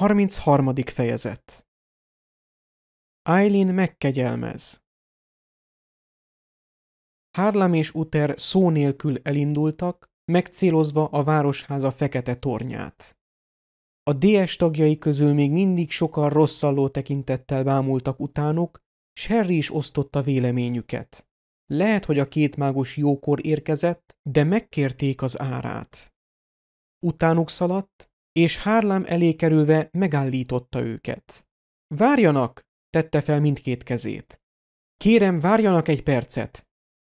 33. fejezet Eileen megkegyelmez Harlem és Uter szó nélkül elindultak, megcélozva a városháza fekete tornyát. A DS tagjai közül még mindig sokan rosszalló tekintettel bámultak utánuk, s Harry is osztotta véleményüket. Lehet, hogy a két mágus jókor érkezett, de megkérték az árát. Utánuk szaladt, és Hárlám elé kerülve megállította őket. Várjanak! tette fel mindkét kezét. Kérem, várjanak egy percet!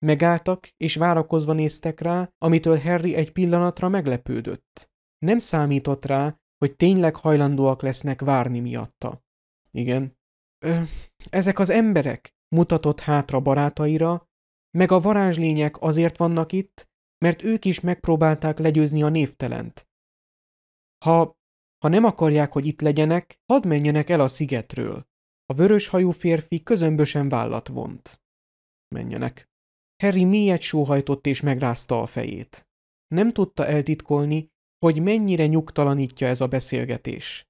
Megálltak, és várakozva néztek rá, amitől Harry egy pillanatra meglepődött. Nem számított rá, hogy tényleg hajlandóak lesznek várni miatta. Igen. Ö, ezek az emberek, mutatott hátra barátaira, meg a varázslények azért vannak itt, mert ők is megpróbálták legyőzni a névtelent. Ha, ha nem akarják, hogy itt legyenek, hadd menjenek el a szigetről. A vöröshajú férfi közömbösen vállat vont. Menjenek. Harry mélyet sóhajtott és megrázta a fejét. Nem tudta eltitkolni, hogy mennyire nyugtalanítja ez a beszélgetés.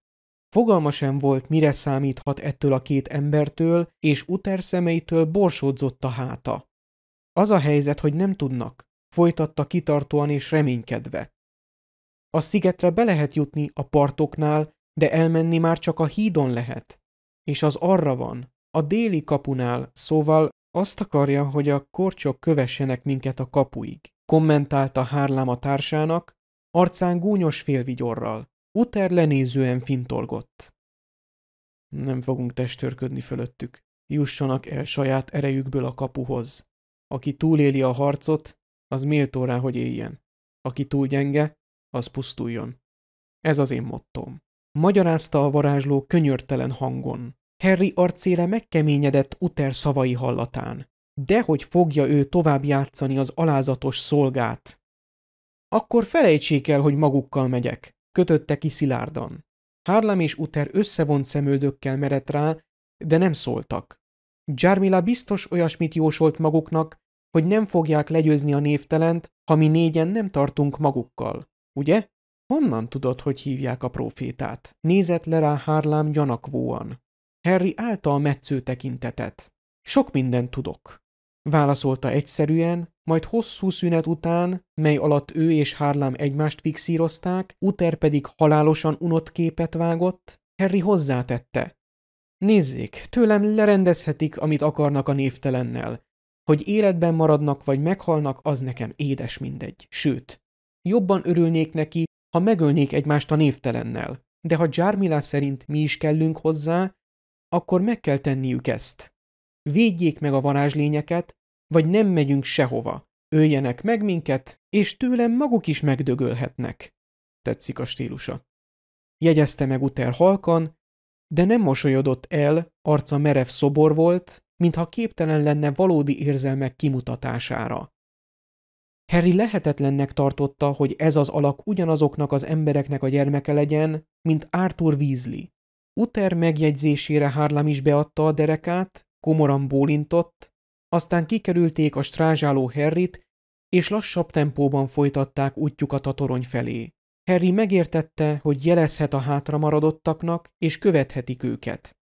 Fogalma sem volt, mire számíthat ettől a két embertől, és Uter szemeitől borsódzott a háta. Az a helyzet, hogy nem tudnak, folytatta kitartóan és reménykedve. A szigetre be lehet jutni a partoknál, de elmenni már csak a hídon lehet. És az arra van, a déli kapunál, szóval azt akarja, hogy a korcsok kövessenek minket a kapuig, kommentálta Hárlám a társának, arcán gúnyos félvigyorral. Uter lenézően fintolgott. Nem fogunk testőrködni fölöttük. Jussanak el saját erejükből a kapuhoz. Aki túléli a harcot, az méltó rá, hogy éljen. Aki túl gyenge, az pusztuljon. Ez az én mottom. Magyarázta a varázsló könyörtelen hangon. Harry arcére megkeményedett Uter szavai hallatán. De hogy fogja ő tovább játszani az alázatos szolgát. Akkor felejtsék el, hogy magukkal megyek, kötötte ki szilárdan. Harlem és Uter összevont szemöldökkel merett rá, de nem szóltak. Jarmila biztos olyasmit jósolt maguknak, hogy nem fogják legyőzni a névtelent, ha mi négyen nem tartunk magukkal. Ugye? Honnan tudod, hogy hívják a profétát? Nézett le rá Harlám gyanakvóan. Harry által metsző tekintetet. Sok mindent tudok. Válaszolta egyszerűen, majd hosszú szünet után, mely alatt ő és Harlám egymást fixírozták, Uter pedig halálosan unott képet vágott, Harry hozzátette. Nézzék, tőlem lerendezhetik, amit akarnak a névtelennel. Hogy életben maradnak vagy meghalnak, az nekem édes mindegy. Sőt, Jobban örülnék neki, ha megölnék egymást a névtelennel, de ha Jarmila szerint mi is kellünk hozzá, akkor meg kell tenniük ezt. Védjék meg a varázslényeket, vagy nem megyünk sehova. Öljenek meg minket, és tőlem maguk is megdögölhetnek. Tetszik a stílusa. Jegyezte meg Uter halkan, de nem mosolyodott el, arca merev szobor volt, mintha képtelen lenne valódi érzelmek kimutatására. Harry lehetetlennek tartotta, hogy ez az alak ugyanazoknak az embereknek a gyermeke legyen, mint Arthur Weasley. Uter megjegyzésére Harlem is beadta a derekát, komoran bólintott, aztán kikerülték a strázsáló Harryt, és lassabb tempóban folytatták útjukat a torony felé. Harry megértette, hogy jelezhet a hátra maradottaknak, és követhetik őket.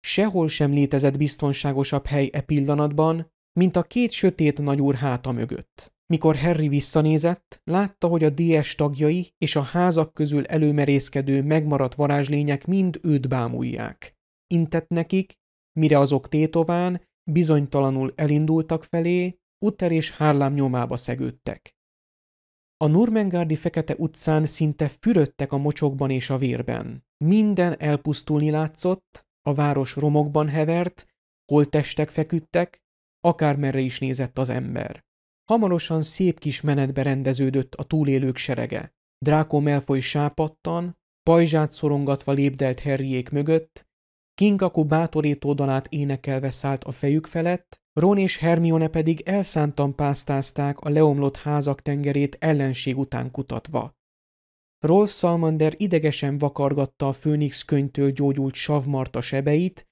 Sehol sem létezett biztonságosabb hely e pillanatban, mint a két sötét nagyúr háta mögött. Mikor Harry visszanézett, látta, hogy a DS tagjai és a házak közül előmerészkedő megmaradt varázslények mind őt bámulják. Intett nekik, mire azok tétován, bizonytalanul elindultak felé, Utter és Hárlám nyomába szegődtek. A Nurmengárdi fekete utcán szinte fürödtek a mocsokban és a vérben. Minden elpusztulni látszott, a város romokban hevert, holtestek feküdtek, akármerre is nézett az ember. Hamarosan szép kis menetbe rendeződött a túlélők serege. Dráko Melfoy sápattan, pajzsát szorongatva lépdelt Harryék mögött, Kingaku bátorító dalát énekelve szállt a fejük felett, Ron és Hermione pedig elszántan pásztázták a leomlott házak tengerét ellenség után kutatva. Rolf Salmander idegesen vakargatta a főnix könyvtől gyógyult savmarta sebeit,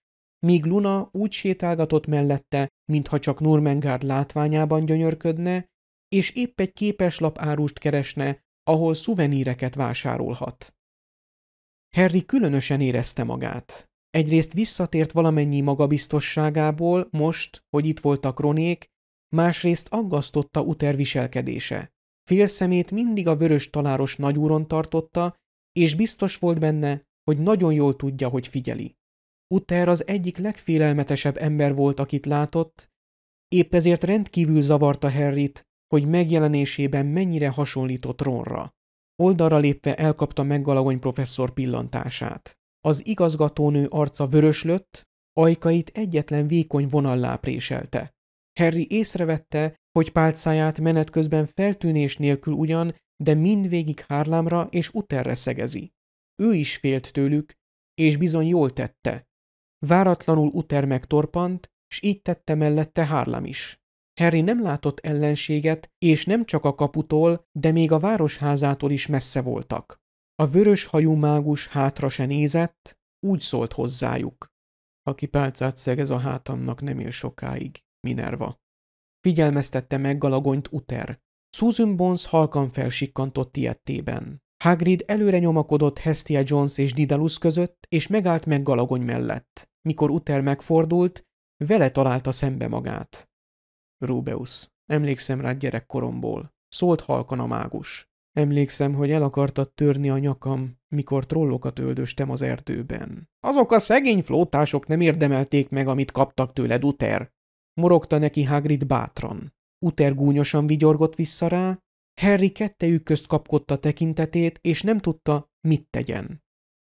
míg Luna úgy sétálgatott mellette, mintha csak Nurmengard látványában gyönyörködne, és épp egy képeslap árust keresne, ahol szuveníreket vásárolhat. Harry különösen érezte magát. Egyrészt visszatért valamennyi magabiztosságából most, hogy itt voltak Ronék, másrészt aggasztotta Uter viselkedése. Félszemét mindig a vörös taláros nagyúron tartotta, és biztos volt benne, hogy nagyon jól tudja, hogy figyeli. Utter az egyik legfélelmetesebb ember volt, akit látott, épp ezért rendkívül zavarta Harryt, hogy megjelenésében mennyire hasonlított Ronra. Oldalra lépve elkapta meggalagony professzor pillantását. Az igazgatónő arca vöröslött, ajkait egyetlen vékony vonallá préselte. Harry észrevette, hogy pálcáját menet közben feltűnés nélkül ugyan, de mindvégig hárlámra és uterre szegezi. Ő is félt tőlük, és bizony jól tette, Váratlanul Uter megtorpant, s így tette mellette Harlam is. Harry nem látott ellenséget, és nem csak a kaputól, de még a városházától is messze voltak. A vörös hajú mágus hátra se nézett, úgy szólt hozzájuk. Aki pálcát szegez a hátamnak nem él sokáig, Minerva. Figyelmeztette meg Galagonyt Uter. Susan Bones halkan felsikkantott ilyettében. Hagrid előre nyomakodott Hestia Jones és Didalus között, és megállt meg Galagony mellett. Mikor Uther megfordult, vele találta szembe magát. Rubeus, emlékszem rád gyerekkoromból. Szólt halkan a mágus. Emlékszem, hogy el akartad törni a nyakam, mikor trollokat öldöstem az erdőben. Azok a szegény flótások nem érdemelték meg, amit kaptak tőled, Uther. Morogta neki Hagrid bátran. Uther gúnyosan vigyorgott vissza rá, Harry kettejük közt kapkodta tekintetét, és nem tudta, mit tegyen.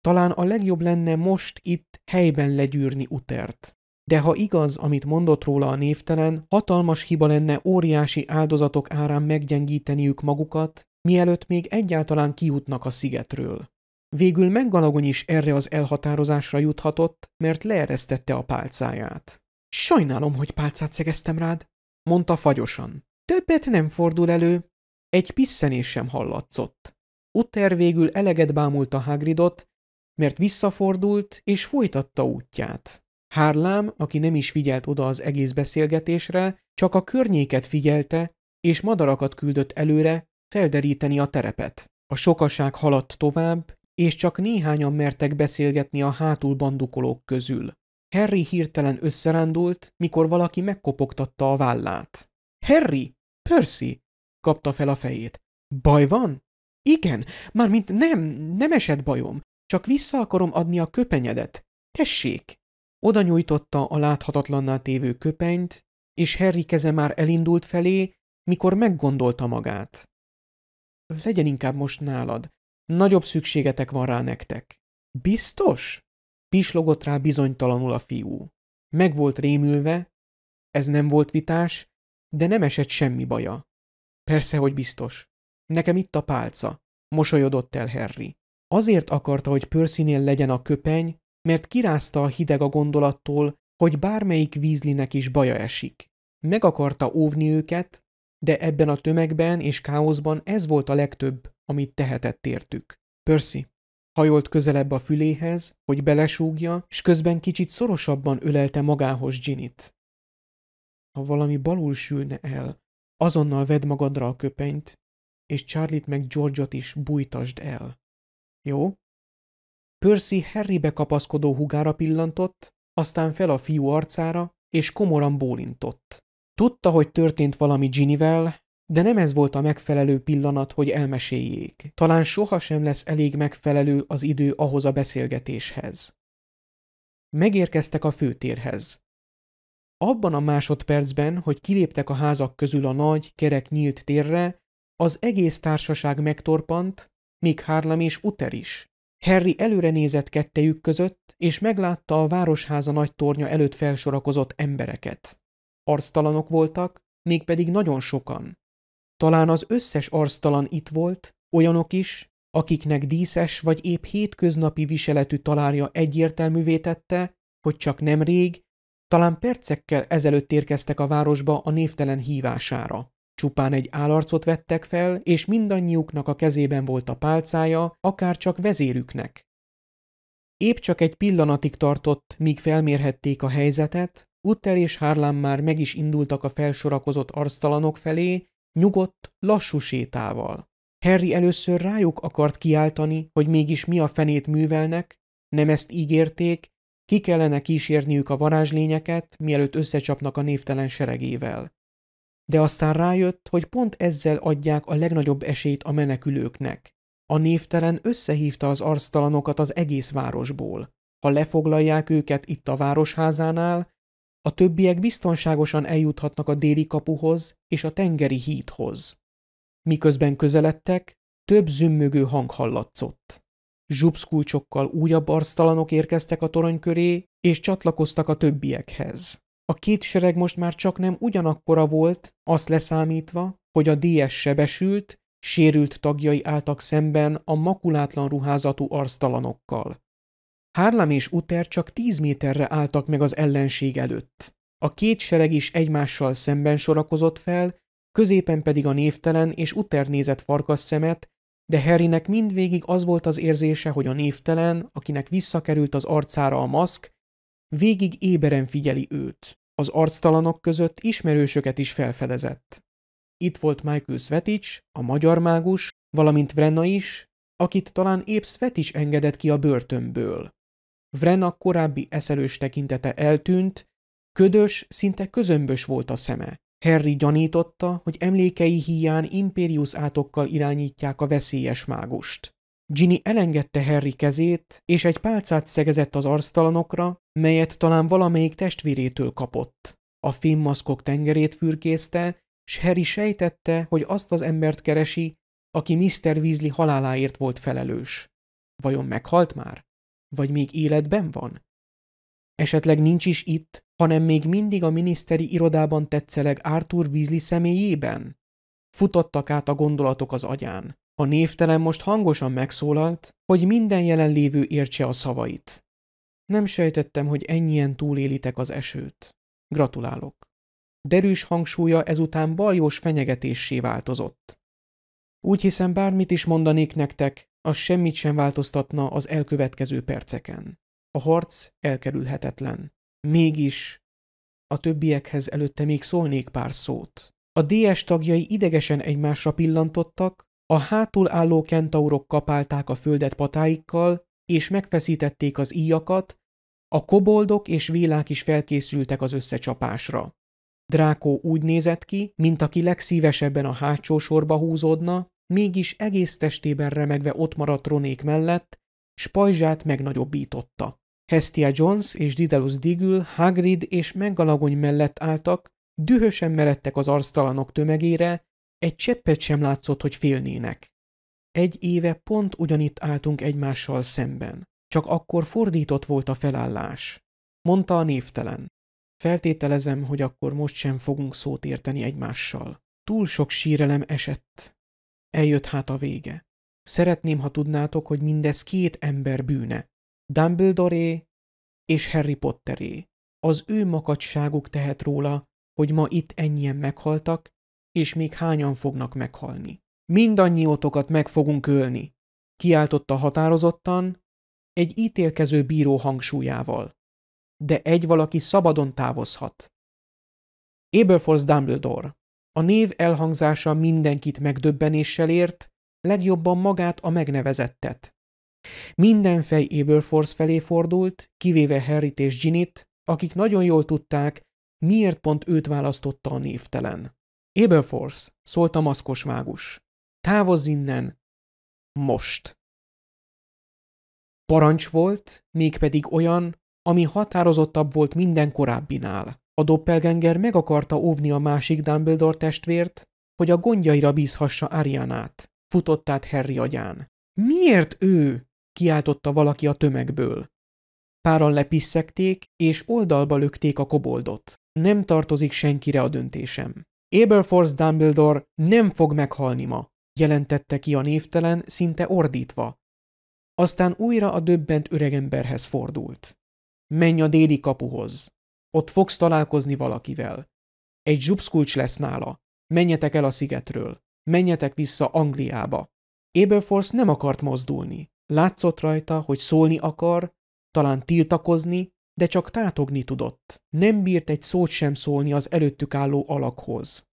Talán a legjobb lenne most itt helyben legyűrni Utert. De ha igaz, amit mondott róla a névtelen, hatalmas hiba lenne óriási áldozatok árán meggyengíteniük magukat, mielőtt még egyáltalán kijutnak a szigetről. Végül meggalagony is erre az elhatározásra juthatott, mert leeresztette a pálcáját. Sajnálom, hogy pálcát szegeztem rád, mondta fagyosan. Többet nem fordul elő, egy pisszenés sem hallatszott. Utter végül eleget bámulta Hagridot, mert visszafordult és folytatta útját. Hárlám, aki nem is figyelt oda az egész beszélgetésre, csak a környéket figyelte, és madarakat küldött előre felderíteni a terepet. A sokaság haladt tovább, és csak néhányan mertek beszélgetni a hátul bandukolók közül. Harry hirtelen összerándult, mikor valaki megkopogtatta a vállát. – Harry! Percy! kapta fel a fejét. Baj van? Igen, mármint nem, nem esett bajom, csak vissza akarom adni a köpenyedet. Tessék! Oda nyújtotta a láthatatlanná tévő köpenyt, és Harry keze már elindult felé, mikor meggondolta magát. Legyen inkább most nálad. Nagyobb szükségetek van rá nektek. Biztos? Pislogott rá bizonytalanul a fiú. Meg volt rémülve, ez nem volt vitás, de nem esett semmi baja. Persze, hogy biztos. Nekem itt a pálca, mosolyodott el Harry. Azért akarta, hogy Percynél legyen a köpeny, mert kirázta a hideg a gondolattól, hogy bármelyik vízlinek is baja esik. Meg akarta óvni őket, de ebben a tömegben és káoszban ez volt a legtöbb, amit tehetett értük. Percy hajolt közelebb a füléhez, hogy belesúgja, és közben kicsit szorosabban ölelte magához Ginit. Ha valami balul sülne el, Azonnal vedd magadra a köpenyt, és Charlie-t meg George-ot is bújtasd el. Jó? Percy Harrybe kapaszkodó hugára pillantott, aztán fel a fiú arcára, és komoran bólintott. Tudta, hogy történt valami Ginivel, de nem ez volt a megfelelő pillanat, hogy elmeséljék. Talán sohasem lesz elég megfelelő az idő ahhoz a beszélgetéshez. Megérkeztek a főtérhez. Abban a másodpercben, hogy kiléptek a házak közül a nagy, kerek nyílt térre, az egész társaság megtorpant, még Harlem és Uter is. Harry előre nézett kettejük között, és meglátta a városháza nagy tornya előtt felsorakozott embereket. Arctalanok voltak, mégpedig nagyon sokan. Talán az összes arctalan itt volt, olyanok is, akiknek díszes vagy épp hétköznapi viseletű találja egyértelművé tette, hogy csak nemrég talán percekkel ezelőtt érkeztek a városba a névtelen hívására. Csupán egy álarcot vettek fel, és mindannyiuknak a kezében volt a pálcája, akár csak vezérüknek. Épp csak egy pillanatig tartott, míg felmérhették a helyzetet, Utter és Harlan már meg is indultak a felsorakozott arctalanok felé, nyugodt, lassú sétával. Harry először rájuk akart kiáltani, hogy mégis mi a fenét művelnek, nem ezt ígérték, ki kellene kísérniük a varázslényeket, mielőtt összecsapnak a névtelen seregével. De aztán rájött, hogy pont ezzel adják a legnagyobb esélyt a menekülőknek. A névtelen összehívta az arctalanokat az egész városból. Ha lefoglalják őket itt a városházánál, a többiek biztonságosan eljuthatnak a déli kapuhoz és a tengeri hídhoz. Miközben közeledtek, több zümmögő hang hallatszott. Zsupszkulcsokkal újabb arctalanok érkeztek a torony köré, és csatlakoztak a többiekhez. A két sereg most már csak nem ugyanakkora volt, azt leszámítva, hogy a DS sebesült, sérült tagjai álltak szemben a makulátlan ruházatú arctalanokkal. Hárlam és Uter csak tíz méterre álltak meg az ellenség előtt. A két sereg is egymással szemben sorakozott fel, középen pedig a névtelen és Uter nézett farkas szemet, de Harrynek mindvégig az volt az érzése, hogy a névtelen, akinek visszakerült az arcára a maszk, végig éberen figyeli őt. Az arctalanok között ismerősöket is felfedezett. Itt volt Michael Svetics, a magyar mágus, valamint Vrenna is, akit talán épp Svetics engedett ki a börtönből. Vrenna korábbi eszelős tekintete eltűnt, ködös, szinte közömbös volt a szeme. Harry gyanította, hogy emlékei hiány impériusz átokkal irányítják a veszélyes mágust. Ginny elengedte Harry kezét, és egy pálcát szegezett az arctalanokra, melyet talán valamelyik testvérétől kapott. A fémmaszkok tengerét fürkészte, s Harry sejtette, hogy azt az embert keresi, aki Mr. Weasley haláláért volt felelős. Vajon meghalt már? Vagy még életben van? Esetleg nincs is itt, hanem még mindig a miniszteri irodában tetszeleg Arthur Weasley személyében? Futottak át a gondolatok az agyán. A névtelen most hangosan megszólalt, hogy minden jelenlévő értse a szavait. Nem sejtettem, hogy ennyien túlélitek az esőt. Gratulálok. Derűs hangsúlya ezután baljós fenyegetéssé változott. Úgy hiszem, bármit is mondanék nektek, az semmit sem változtatna az elkövetkező perceken. A harc elkerülhetetlen. Mégis a többiekhez előtte még szólnék pár szót. A DS tagjai idegesen egymásra pillantottak, a hátul álló kentaurok kapálták a földet patáikkal, és megfeszítették az íjakat, a koboldok és vélák is felkészültek az összecsapásra. Drákó úgy nézett ki, mint aki legszívesebben a hátsó sorba húzódna, mégis egész testében remegve ott maradt Ronék mellett, spajzsát megnagyobbította. Hestia Jones és Didalus Digül Hagrid és Megalagony mellett álltak, dühösen meredtek az arctalanok tömegére, egy cseppet sem látszott, hogy félnének. Egy éve pont ugyanitt álltunk egymással szemben. Csak akkor fordított volt a felállás. Mondta a névtelen. Feltételezem, hogy akkor most sem fogunk szót érteni egymással. Túl sok sírelem esett. Eljött hát a vége. Szeretném, ha tudnátok, hogy mindez két ember bűne. Dumbledore és Harry Potteré. Az ő makacságuk tehet róla, hogy ma itt ennyien meghaltak, és még hányan fognak meghalni. otokat meg fogunk ölni, kiáltotta határozottan, egy ítélkező bíró hangsúlyával. De egy valaki szabadon távozhat. Aberforce Dumbledore. A név elhangzása mindenkit megdöbbenéssel ért, legjobban magát a megnevezettet. Minden fej Aberforce felé fordult, kivéve Harryt és Ginit, akik nagyon jól tudták, miért pont őt választotta a névtelen. Aberforce, szólt a maszkos mágus. Távozz innen! Most! Parancs volt, mégpedig olyan, ami határozottabb volt minden korábbinál. A doppelgenger meg akarta óvni a másik Dumbledore testvért, hogy a gondjaira bízhassa Arianát futott át Harry agyán. Miért ő? kiáltotta valaki a tömegből. Páran lepisszekték, és oldalba lökték a koboldot. Nem tartozik senkire a döntésem. Aberforce Dumbledore nem fog meghalni ma, jelentette ki a névtelen, szinte ordítva. Aztán újra a döbbent öregemberhez fordult. Menj a déli kapuhoz. Ott fogsz találkozni valakivel. Egy zsupszkulcs lesz nála. Menjetek el a szigetről menjetek vissza Angliába. Aberforth nem akart mozdulni. Látszott rajta, hogy szólni akar, talán tiltakozni, de csak tátogni tudott. Nem bírt egy szót sem szólni az előttük álló alakhoz.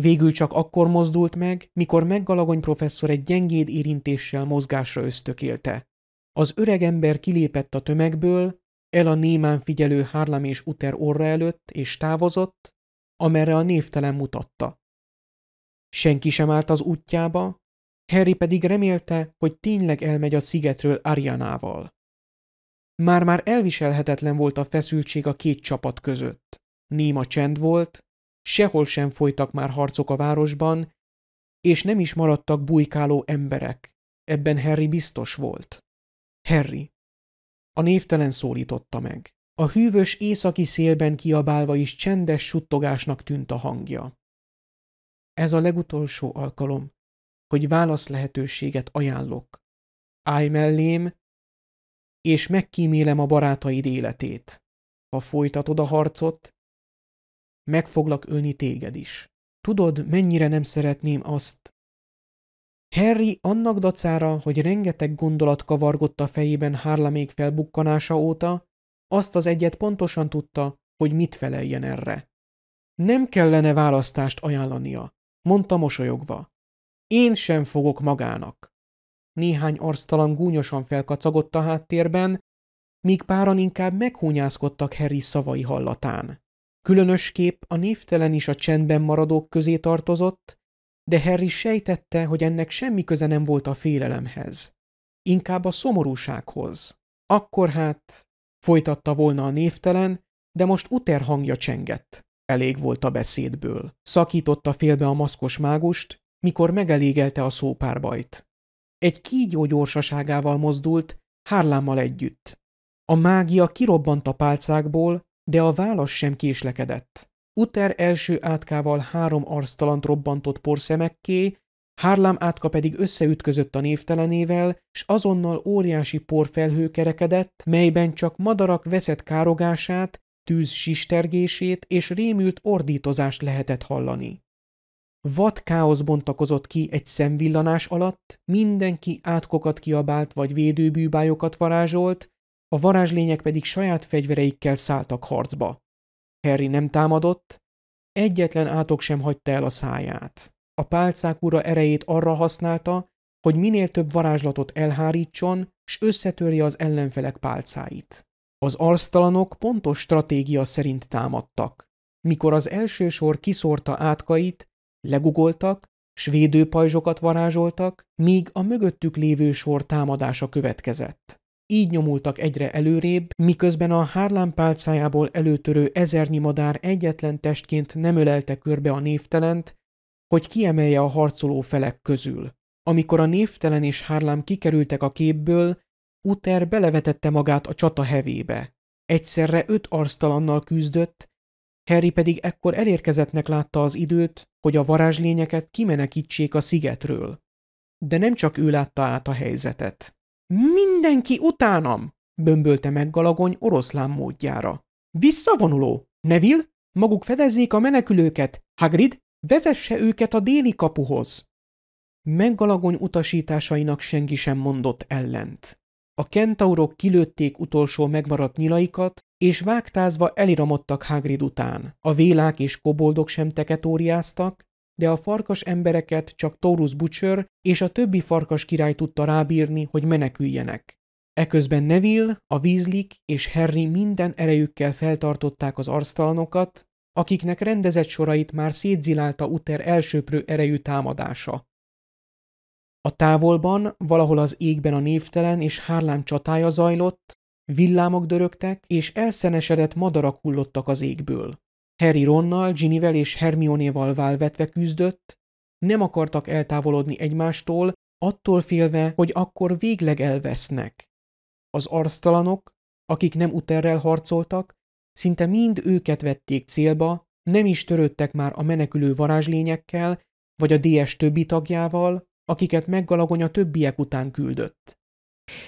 Végül csak akkor mozdult meg, mikor meggalagony professzor egy gyengéd érintéssel mozgásra ösztökélte. Az öreg ember kilépett a tömegből, el a némán figyelő Harlem és Uter orra előtt, és távozott, amerre a névtelen mutatta. Senki sem állt az útjába, Harry pedig remélte, hogy tényleg elmegy a szigetről Arianával. Már-már elviselhetetlen volt a feszültség a két csapat között. Néma csend volt, sehol sem folytak már harcok a városban, és nem is maradtak bujkáló emberek. Ebben Harry biztos volt. Harry. A névtelen szólította meg. A hűvös északi szélben kiabálva is csendes suttogásnak tűnt a hangja. Ez a legutolsó alkalom, hogy válasz lehetőséget ajánlok. Állj mellém, és megkímélem a barátaid életét. Ha folytatod a harcot, meg foglak ölni téged is. Tudod, mennyire nem szeretném azt. Harry annak dacára, hogy rengeteg gondolat kavargott a fejében Harlamék felbukkanása óta, azt az egyet pontosan tudta, hogy mit feleljen erre. Nem kellene választást ajánlania mondta mosolyogva. Én sem fogok magának. Néhány arctalan gúnyosan felkacagott a háttérben, míg páran inkább meghúnyászkodtak Harry szavai hallatán. Különös kép a névtelen is a csendben maradók közé tartozott, de Harry sejtette, hogy ennek semmi köze nem volt a félelemhez. Inkább a szomorúsághoz. Akkor hát, folytatta volna a névtelen, de most uter hangja csengett. Elég volt a beszédből. Szakította félbe a maszkos mágust, mikor megelégelte a szópárbajt. Egy kígyó gyorsaságával mozdult, hárlámmal együtt. A mágia kirobbant a pálcákból, de a válasz sem késlekedett. Uter első átkával három arctalant robbantott porszemekké, Hárlám átka pedig összeütközött a névtelenével, s azonnal óriási porfelhő kerekedett, melyben csak madarak veszett károgását tűz sistergését és rémült ordítozást lehetett hallani. Vad káosz bontakozott ki egy szemvillanás alatt, mindenki átkokat kiabált vagy védőbűbályokat varázsolt, a varázslények pedig saját fegyvereikkel szálltak harcba. Harry nem támadott, egyetlen átok sem hagyta el a száját. A pálcák ura erejét arra használta, hogy minél több varázslatot elhárítson, s összetörje az ellenfelek pálcáit. Az arztalanok pontos stratégia szerint támadtak. Mikor az első sor kiszórta átkait, legugoltak, svédőpajzsokat varázsoltak, míg a mögöttük lévő sor támadása következett. Így nyomultak egyre előrébb, miközben a hárlán pálcájából előtörő ezernyi madár egyetlen testként nem ölelte körbe a névtelent, hogy kiemelje a harcoló felek közül. Amikor a névtelen és hárlám kikerültek a képből, Uter belevetette magát a csata hevébe. Egyszerre öt arctalannal küzdött, Harry pedig ekkor elérkezettnek látta az időt, hogy a varázslényeket kimenekítsék a szigetről. De nem csak ő látta át a helyzetet. Mindenki utánam! bömbölte meg Galagony oroszlán módjára. Visszavonuló! Neville, maguk fedezzék a menekülőket! Hagrid, vezesse őket a déli kapuhoz! Meggalagony utasításainak senki sem mondott ellent. A kentaurok kilőtték utolsó megmaradt nyilaikat, és vágtázva eliramodtak Hagrid után. A vélák és koboldok sem teketóriáztak, de a farkas embereket csak Taurus Butcher és a többi farkas király tudta rábírni, hogy meneküljenek. Eközben Neville, a Vízlik és Harry minden erejükkel feltartották az arctalanokat, akiknek rendezett sorait már szétzilálta Uter elsőprő erejű támadása. A távolban, valahol az égben a névtelen és hárlám csatája zajlott, villámok dörögtek, és elszenesedett madarak hullottak az égből. Harry Ronnal, Ginnivel és Hermionéval válvetve küzdött, nem akartak eltávolodni egymástól, attól félve, hogy akkor végleg elvesznek. Az arctalanok, akik nem uterrel harcoltak, szinte mind őket vették célba, nem is törődtek már a menekülő varázslényekkel, vagy a DS többi tagjával, akiket meggalagony a többiek után küldött.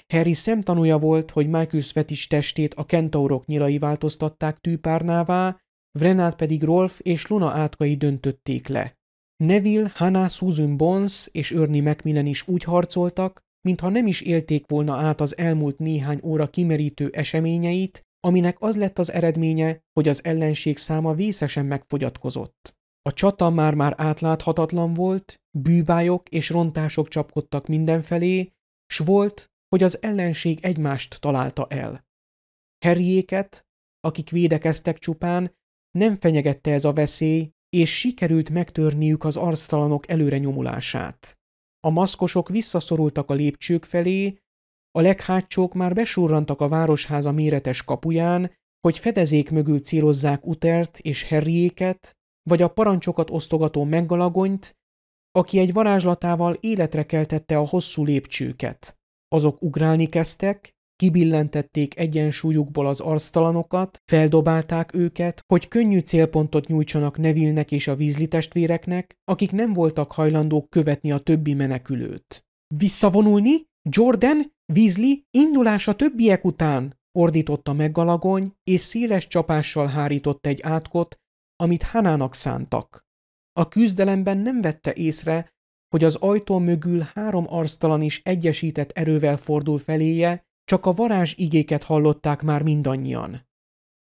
Harry szemtanúja volt, hogy Michael Svetis testét a kentaurok nyilai változtatták tűpárnává, Vrenát pedig Rolf és Luna átkai döntötték le. Neville, Hannah, Susan Bonds és Örni Macmillan is úgy harcoltak, mintha nem is élték volna át az elmúlt néhány óra kimerítő eseményeit, aminek az lett az eredménye, hogy az ellenség száma vészesen megfogyatkozott. A csata már-már átláthatatlan volt, bűbályok és rontások csapkodtak mindenfelé, s volt, hogy az ellenség egymást találta el. Herjéket, akik védekeztek csupán, nem fenyegette ez a veszély, és sikerült megtörniük az arctalanok előre nyomulását. A maszkosok visszaszorultak a lépcsők felé, a leghátsók már besurrantak a városháza méretes kapuján, hogy fedezék mögül célozzák Utert és herjéket vagy a parancsokat osztogató meggalagonyt, aki egy varázslatával életre keltette a hosszú lépcsőket. Azok ugrálni kezdtek, kibillentették egyensúlyukból az arztalanokat, feldobálták őket, hogy könnyű célpontot nyújtsanak Nevilnek és a vízli testvéreknek, akik nem voltak hajlandók követni a többi menekülőt. Visszavonulni? Jordan? Vízli? Indulás a többiek után! ordította meggalagony, és széles csapással hárított egy átkot, amit Hanának szántak. A küzdelemben nem vette észre, hogy az ajtó mögül három arctalan is egyesített erővel fordul feléje, csak a varázs igéket hallották már mindannyian.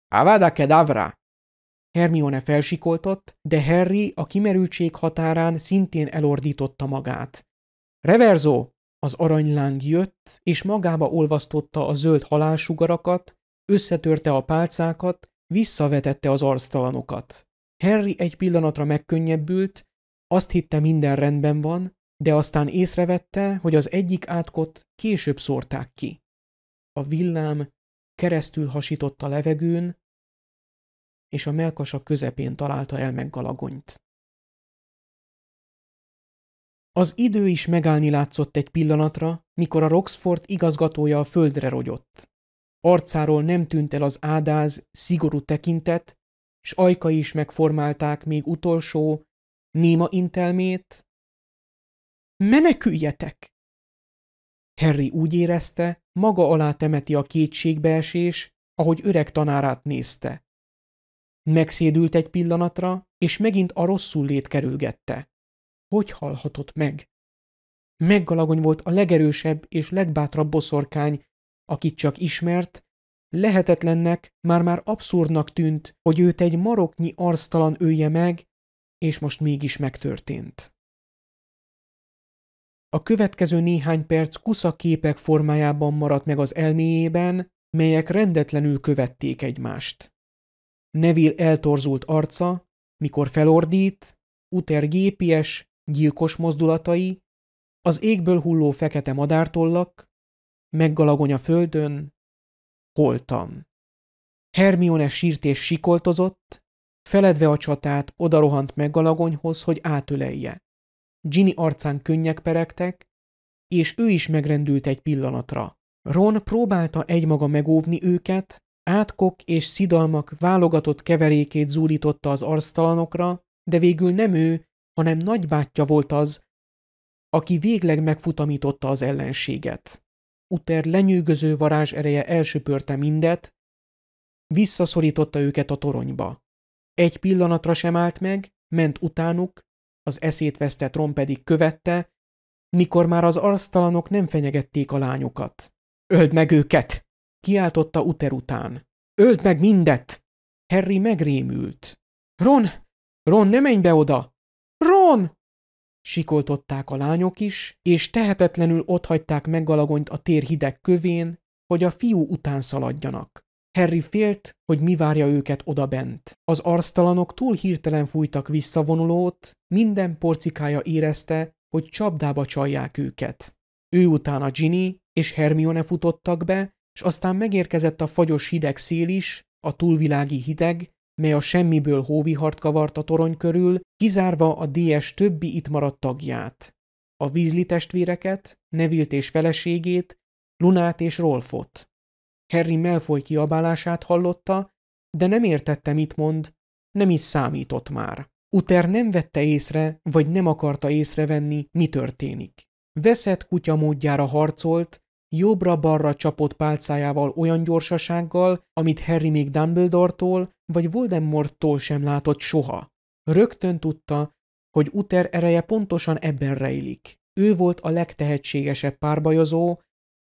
Avada kedavra! Hermione felsikoltott, de Harry a kimerültség határán szintén elordította magát. Reverzó! Az aranyláng jött, és magába olvasztotta a zöld halálsugarakat, összetörte a pálcákat, Visszavetette az arctalanokat. Harry egy pillanatra megkönnyebbült, azt hitte minden rendben van, de aztán észrevette, hogy az egyik átkot később szórták ki. A villám keresztül hasított a levegőn, és a melkasa közepén találta el meg Galagonyt. Az idő is megállni látszott egy pillanatra, mikor a Roxford igazgatója a földre rogyott. Arcáról nem tűnt el az ádáz, szigorú tekintet, s ajkai is megformálták még utolsó, néma intelmét. Meneküljetek! Harry úgy érezte, maga alá temeti a kétségbeesés, ahogy öreg tanárát nézte. Megszédült egy pillanatra, és megint a rosszul lét kerülgette. Hogy halhatott meg? Meggalagony volt a legerősebb és legbátrabb boszorkány, akit csak ismert, lehetetlennek, már-már abszurdnak tűnt, hogy őt egy maroknyi arztalan ője meg, és most mégis megtörtént. A következő néhány perc kusza képek formájában maradt meg az elméjében, melyek rendetlenül követték egymást. Neville eltorzult arca, mikor felordít, uter gépies, gyilkos mozdulatai, az égből hulló fekete madártollak, meggalagony a földön, holtam. Hermione sírt és sikoltozott, feledve a csatát, odarohant meggalagonyhoz, hogy átölelje. Ginny arcán könnyek peregtek, és ő is megrendült egy pillanatra. Ron próbálta egymaga megóvni őket, átkok és szidalmak válogatott keverékét zúdította az arctalanokra, de végül nem ő, hanem nagybátyja volt az, aki végleg megfutamította az ellenséget. Uter lenyűgöző varázs ereje elsöpörte mindet, visszaszorította őket a toronyba. Egy pillanatra sem állt meg, ment utánuk, az eszét vesztett rom pedig követte, mikor már az arztalanok nem fenyegették a lányokat. Öld meg őket! kiáltotta Uter után. Öld meg mindet! Harry megrémült. Ron! Ron, ne menj be oda! Ron! Sikoltották a lányok is, és tehetetlenül otthagyták meggalagonyt a tér hideg kövén, hogy a fiú után szaladjanak. Harry félt, hogy mi várja őket odabent. Az arctalanok túl hirtelen fújtak visszavonulót, minden porcikája érezte, hogy csapdába csalják őket. Ő utána Ginny és Hermione futottak be, és aztán megérkezett a fagyos hideg szél is, a túlvilági hideg, mely a semmiből hóvihart kavart a torony körül, kizárva a DS többi itt maradt tagját. A vízli testvéreket, Nevilt és feleségét, Lunát és Rolfot. Harry Melfoy kiabálását hallotta, de nem értette, mit mond, nem is számított már. Uter nem vette észre, vagy nem akarta észrevenni, mi történik. Veszett kutya módjára harcolt, jobbra-balra csapott pálcájával olyan gyorsasággal, amit Harry még Dumbledore-tól vagy Voldemorttól sem látott soha. Rögtön tudta, hogy Uter ereje pontosan ebben rejlik. Ő volt a legtehetségesebb párbajozó,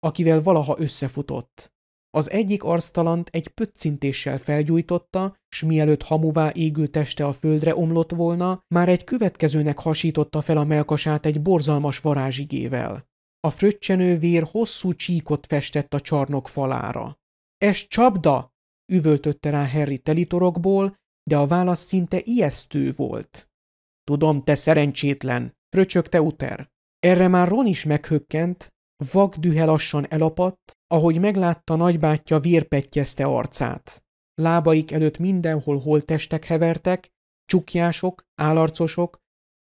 akivel valaha összefutott. Az egyik arctalant egy pöccintéssel felgyújtotta, s mielőtt hamuvá égő teste a földre omlott volna, már egy következőnek hasította fel a melkasát egy borzalmas varázsigével. A fröccsenő vér hosszú csíkot festett a csarnok falára. – Ez csapda! – üvöltötte rá Harry telitorokból, de a válasz szinte ijesztő volt. – Tudom, te szerencsétlen! – fröcsögte Uter. Erre már Ron is meghökkent, vak dühe lassan elapadt, ahogy meglátta nagybátyja vérpettyezte arcát. Lábaik előtt mindenhol holtestek hevertek, csukjások, állarcosok,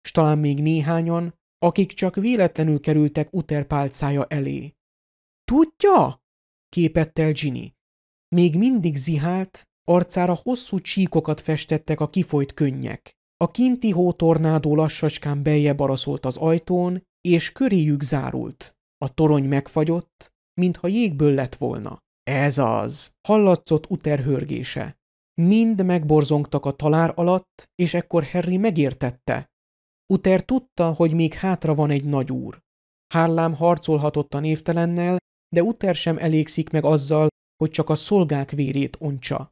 s talán még néhányan, akik csak véletlenül kerültek Uter pálcája elé. Tudja? képett el Ginny. Még mindig zihált, arcára hosszú csíkokat festettek a kifolyt könnyek. A kinti hótornádó lassacskán beljebb baraszolt az ajtón, és köréjük zárult. A torony megfagyott, mintha jégből lett volna. Ez az! Hallatszott Uter hörgése. Mind megborzongtak a talár alatt, és ekkor Harry megértette, Uter tudta, hogy még hátra van egy nagy úr. Hárlám harcolhatott a névtelennel, de Uter sem elégszik meg azzal, hogy csak a szolgák vérét ontsa.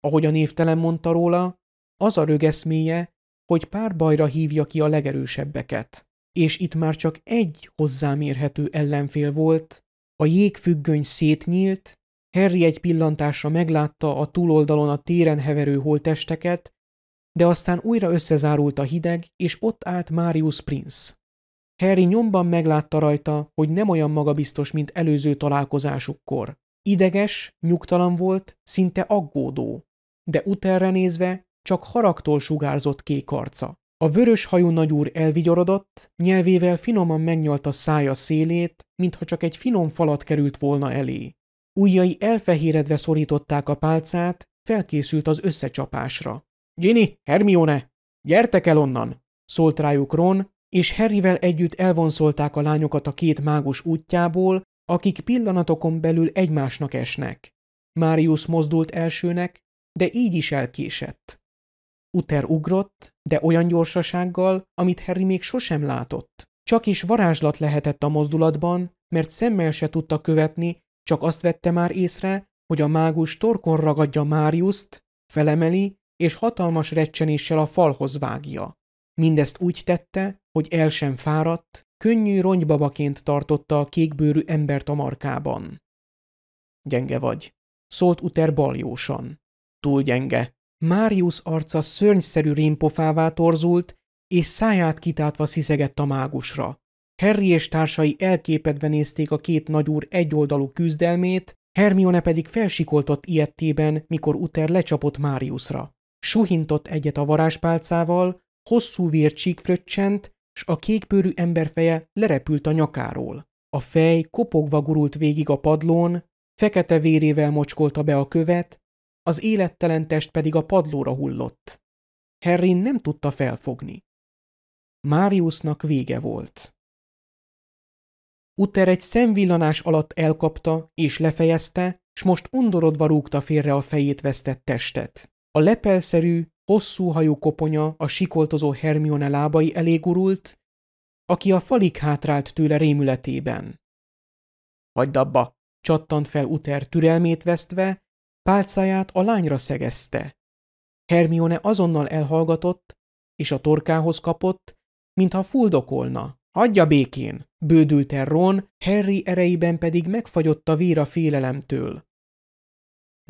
Ahogy a névtelen mondta róla, az a rögeszméje, hogy pár bajra hívja ki a legerősebbeket, és itt már csak egy hozzámérhető ellenfél volt, a jégfüggöny szétnyílt, Harry egy pillantásra meglátta a túloldalon a téren heverő holtesteket, de aztán újra összezárult a hideg, és ott állt Marius Prince. Harry nyomban meglátta rajta, hogy nem olyan magabiztos, mint előző találkozásukkor. Ideges, nyugtalan volt, szinte aggódó. De utelre nézve csak haragtól sugárzott kék arca. A vörös hajú nagyúr elvigyorodott, nyelvével finoman megnyalta szája szélét, mintha csak egy finom falat került volna elé. Újjai elfehéredve szorították a pálcát, felkészült az összecsapásra. Ginny, Hermione, gyertek el onnan! szólt rájuk Ron, és Harryvel együtt elvonszolták a lányokat a két mágus útjából, akik pillanatokon belül egymásnak esnek. Márius mozdult elsőnek, de így is elkésett. Uter ugrott, de olyan gyorsasággal, amit Harry még sosem látott. Csak is varázslat lehetett a mozdulatban, mert szemmel se tudta követni, csak azt vette már észre, hogy a mágus torkon ragadja Máriuszt, felemeli, és hatalmas recsenéssel a falhoz vágja. Mindezt úgy tette, hogy el sem fáradt, könnyű rongybabaként tartotta a kékbőrű embert a markában. Gyenge vagy, szólt Uter baljósan. Túl gyenge. Máriusz arca szörnyszerű rémpofává torzult, és száját kitátva sziszegett a mágusra. Harry és társai elképedve nézték a két nagyúr egyoldalú küzdelmét, Hermione pedig felsikoltott ilyettében, mikor Uter lecsapott Máriuszra. Suhintott egyet a varázspálcával, hosszú vér csíkfröccsent, s a kékbőrű emberfeje lerepült a nyakáról. A fej kopogva gurult végig a padlón, fekete vérével mocskolta be a követ, az élettelen test pedig a padlóra hullott. Harry nem tudta felfogni. Máriusnak vége volt. Uter egy szemvillanás alatt elkapta és lefejezte, s most undorodva rúgta félre a fejét vesztett testet. A lepelszerű, hosszú hajú koponya a sikoltozó Hermione lábai elé gurult, aki a falig hátrált tőle rémületében. Hagyd abba! csattant fel Uter türelmét vesztve, pálcáját a lányra szegezte. Hermione azonnal elhallgatott, és a torkához kapott, mintha fuldokolna. Hagyja békén! bődült el Ron, Harry erejében pedig megfagyott a vér a félelemtől.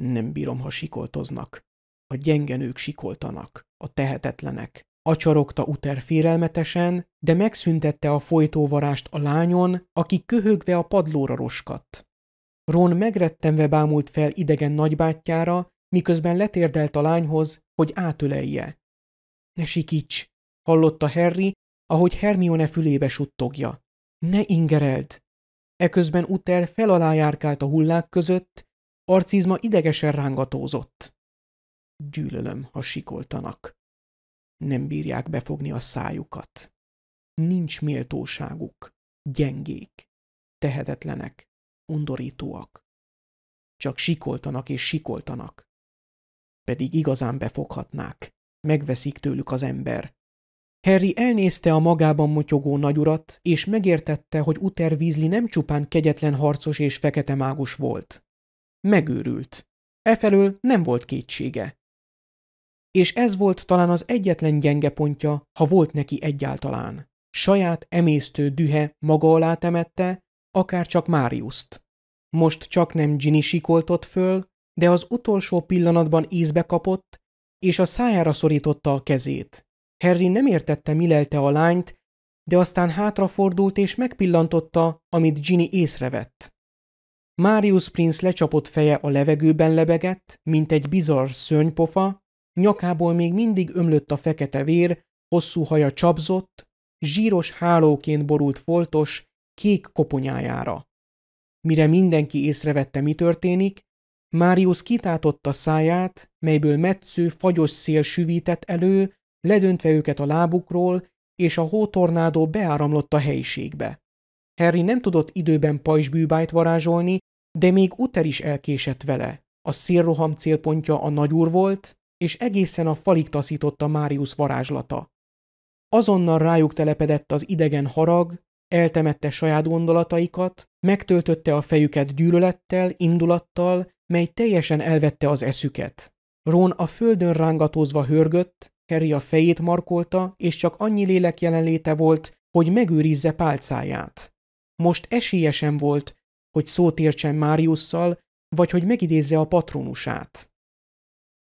Nem bírom, ha sikoltoznak, a gyengenők sikoltanak, a tehetetlenek. Acsarogta Uter félelmetesen, de megszüntette a folytóvarást a lányon, aki köhögve a padlóra roskadt. Ron megrettenve bámult fel idegen nagybátyjára, miközben letérdelt a lányhoz, hogy átölelje. Ne sikíts! hallotta Harry, ahogy Hermione fülébe suttogja. Ne ingereld! Eközben Uter felalá járkált a hullák között, arcizma idegesen rángatózott. Gyűlölöm, ha sikoltanak. Nem bírják befogni a szájukat. Nincs méltóságuk. Gyengék. Tehetetlenek. Undorítóak. Csak sikoltanak és sikoltanak. Pedig igazán befoghatnák. Megveszik tőlük az ember. Harry elnézte a magában motyogó nagyurat, és megértette, hogy Uther Weasley nem csupán kegyetlen harcos és fekete mágus volt. Megőrült. Efelől nem volt kétsége és ez volt talán az egyetlen gyenge pontja, ha volt neki egyáltalán. Saját emésztő dühe maga alá temette, akár csak Máriuszt. Most csak nem Ginny sikoltott föl, de az utolsó pillanatban ízbe kapott, és a szájára szorította a kezét. Harry nem értette, mi lelte a lányt, de aztán hátrafordult és megpillantotta, amit Ginny észrevett. Marius Prince lecsapott feje a levegőben lebegett, mint egy bizarr szörnypofa, nyakából még mindig ömlött a fekete vér, hosszú haja csapzott, zsíros hálóként borult foltos, kék koponyájára. Mire mindenki észrevette, mi történik, Máriusz kitátotta száját, melyből metsző, fagyos szél süvített elő, ledöntve őket a lábukról, és a hótornádó beáramlott a helyiségbe. Harry nem tudott időben pajzsbűbájt varázsolni, de még Uter is elkésett vele. A szélroham célpontja a nagyúr volt, és egészen a falig taszította Máriusz varázslata. Azonnal rájuk telepedett az idegen harag, eltemette saját gondolataikat, megtöltötte a fejüket gyűlölettel, indulattal, mely teljesen elvette az eszüket. Rón a földön rángatózva hörgött, Harry a fejét markolta, és csak annyi lélek jelenléte volt, hogy megőrizze pálcáját. Most esélyesen volt, hogy szót értsen Máriusszal, vagy hogy megidézze a patronusát.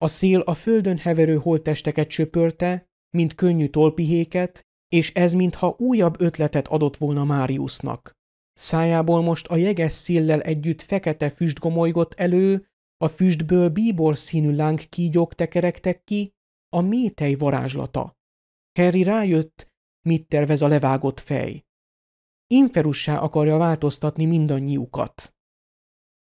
A szél a földön heverő holttesteket söpörte, mint könnyű tolpihéket, és ez mintha újabb ötletet adott volna Máriusnak. Szájából most a jeges széllel együtt fekete füst gomolygott elő, a füstből bíbor színű láng kígyók tekerektek ki, a métej varázslata. Harry rájött, mit tervez a levágott fej. Inferussá akarja változtatni mindannyiukat.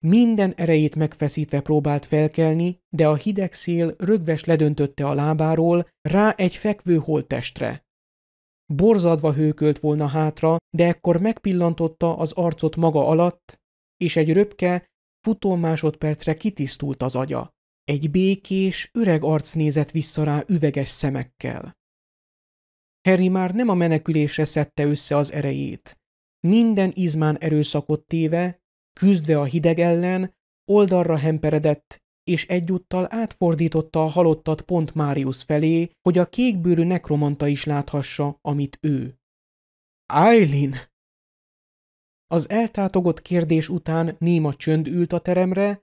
Minden erejét megfeszítve próbált felkelni, de a hideg szél rögves ledöntötte a lábáról rá egy fekvő holttestre. Borzadva hőkölt volna hátra, de ekkor megpillantotta az arcot maga alatt, és egy röpke, futó másodpercre kitisztult az agya. Egy békés, öreg arc nézett vissza rá üveges szemekkel. Harry már nem a menekülésre szedte össze az erejét. Minden izmán erőszakot téve Küzdve a hideg ellen, oldalra hemperedett, és egyúttal átfordította a halottat pont Máriusz felé, hogy a kékbőrű nekromanta is láthassa, amit ő. Eileen! Az eltátogott kérdés után néma csönd ült a teremre,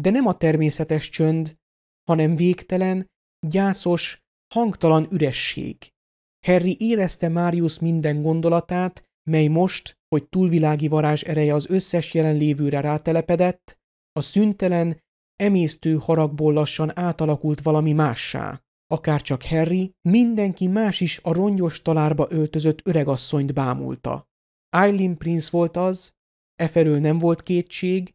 de nem a természetes csönd, hanem végtelen, gyászos, hangtalan üresség. Harry érezte Máriusz minden gondolatát, mely most, hogy túlvilági varázs ereje az összes jelenlévőre rátelepedett, a szüntelen, emésztő haragból lassan átalakult valami mássá. Akár csak Harry, mindenki más is a rongyos talárba öltözött öregasszonyt bámulta. Eileen Prince volt az, eferől nem volt kétség,